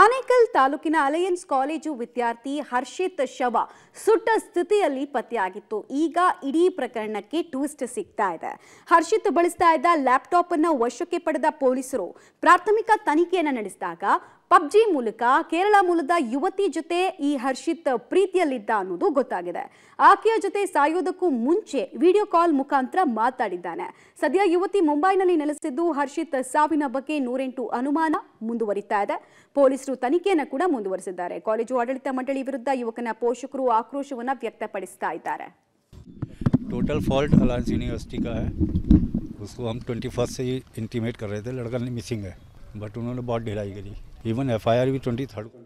ಆನೇಕಲ್ ತಾಲೂಕಿನ alliance college ವಿದ್ಯಾರ್ಥಿ ಹರ್ಷಿತ್ ಶವ ಸುಟ್ಟ ಸ್ಥಿತಿಯಲ್ಲಿ ಪತ್ತೆಯಾಗಿತ್ತು ಈಗ ಇಡೀ ಪ್ರಕರಣಕ್ಕೆ ಟ್ವಿಸ್ಟ್ ಸಿಗ್ತಾ ಇದೆ ಹರ್ಷಿತ್ ಬಳಸ್ತಾ ಇದ್ದ ಲ್ಯಾಪ್ಟಾಪ್ ಅನ್ನು ವಶಕ್ಕೆ ಪಡೆದ ಪೊಲೀಸರು ಪ್ರಾಥಮಿಕ ತನಿಖೆಯನ್ನು ನಡೆಸಿದಾಗ ಪಬ್ಜಿ ಮೂಲಕ ಕೇರಳ ಮೂಲದ ಯುವತಿ ಜೊತೆ ಈ ಹರ್ಷಿತ್ ಪ್ರೀತಿಯಲ್ಲಿದ್ದ ಅನ್ನೋದು ಗೊತ್ತಾಗಿದೆ ಆಕೆಯ ಜೊತೆ ಸಾಯೋದಕ್ಕೂ ಮುಂಚೆ ವಿಡಿಯೋ ಕಾಲ್ ಮುಖಾಂತರ ಮಾತಾಡಿದ್ದಾನೆ ಸದ್ಯ ಯುವತಿ ಮುಂಬೈನಲ್ಲಿ ನೆಲೆಸಿದ್ದು ಹರ್ಷಿತ್ ಸಾವಿನ ಬಗ್ಗೆ ನೂರೆಂಟು ಅನುಮಾನ ಮುಂದುವರಿತಾ ಇದೆ ಪೊಲೀಸರು ತನಿಖೆಯನ್ನು ಕೂಡ ಮುಂದುವರಿಸಿದ್ದಾರೆ ಕಾಲೇಜು ಆಡಳಿತ ಮಂಡಳಿ ವಿರುದ್ಧ ಯುವಕನ ಪೋಷಕರು ಆಕ್ರೋಶವನ್ನು ವ್ಯಕ್ತಪಡಿಸ್ತಾ ಇದ್ದಾರೆ टोटल फॉल्ट अलायंस यूनिवर्सिटी का उसको हम ट्वेंटी फर्स्ट से ही इंटीमेट कर रहे बट उन्होंने बहुत ढिलाई करी इवन एफआईआर भी ट्वेंटी थर्ड को